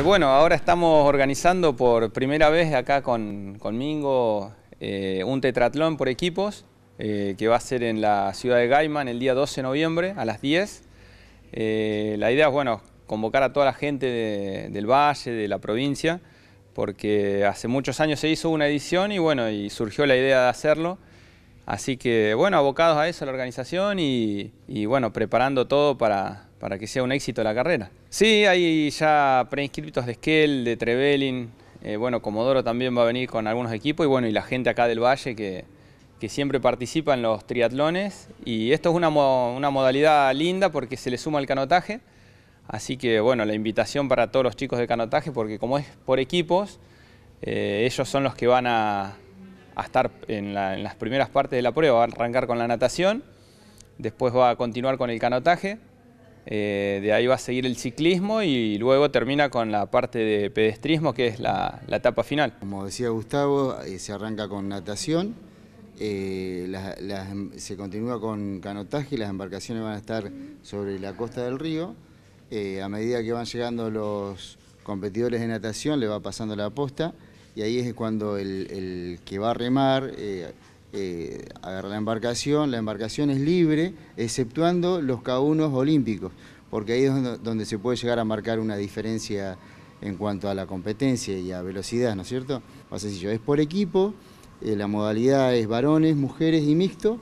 Eh, bueno, ahora estamos organizando por primera vez acá con, Mingo eh, un tetratlón por equipos eh, que va a ser en la ciudad de Gaiman el día 12 de noviembre a las 10. la idea es, convocar a toda la gente del valle, de la provincia, porque hace muchos años se hizo una edición y bueno, y surgió la idea de hacerlo. Así que, bueno, abocados a eso, la organización y, bueno, preparando todo para, que sea un éxito la carrera. Sí, hay ya preinscriptos de Skell, de Trevelin, eh, bueno, Comodoro también va a venir con algunos equipos y bueno, y la gente acá del Valle que, siempre participa en los triatlones y esto es una, modalidad linda porque se le suma el canotaje, así que bueno, la invitación para todos los chicos de canotaje porque como es por equipos, eh, ellos son los que van a a estar en, las primeras partes de la prueba, va a arrancar con la natación, después va a continuar con el canotaje, eh, de ahí va a seguir el ciclismo y luego termina con la parte de pedestrismo, que es la, etapa final. Como decía Gustavo, eh, se arranca con natación, eh, se continúa con canotaje y las embarcaciones van a estar sobre la costa del río. a medida que van llegando los competidores de natación, le va pasando la aposta y ahí es cuando el, que va a remar eh, eh, agarra la embarcación, la embarcación es libre, exceptuando los K1 olímpicos, porque ahí es donde, se puede llegar a marcar una diferencia en cuanto a la competencia y a velocidad, ¿no es cierto? es por equipo, eh, la modalidad es varones, mujeres y mixto.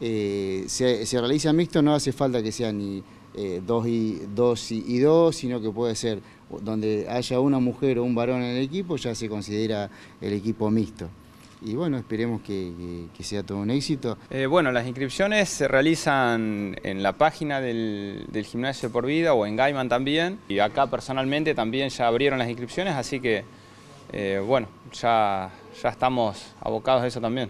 Eh, se, se, realiza mixto, no hace falta que sea ni, eh, dos, y, dos y, dos, sino que puede ser donde haya una mujer o un varón en el equipo, ya se considera el equipo mixto. Y bueno, esperemos que, sea todo un éxito. Eh, bueno, las inscripciones se realizan en la página del, Gimnasio Por Vida o en Gaiman también. Y acá personalmente también ya abrieron las inscripciones, así que eh, bueno, ya, ya estamos abocados a eso también.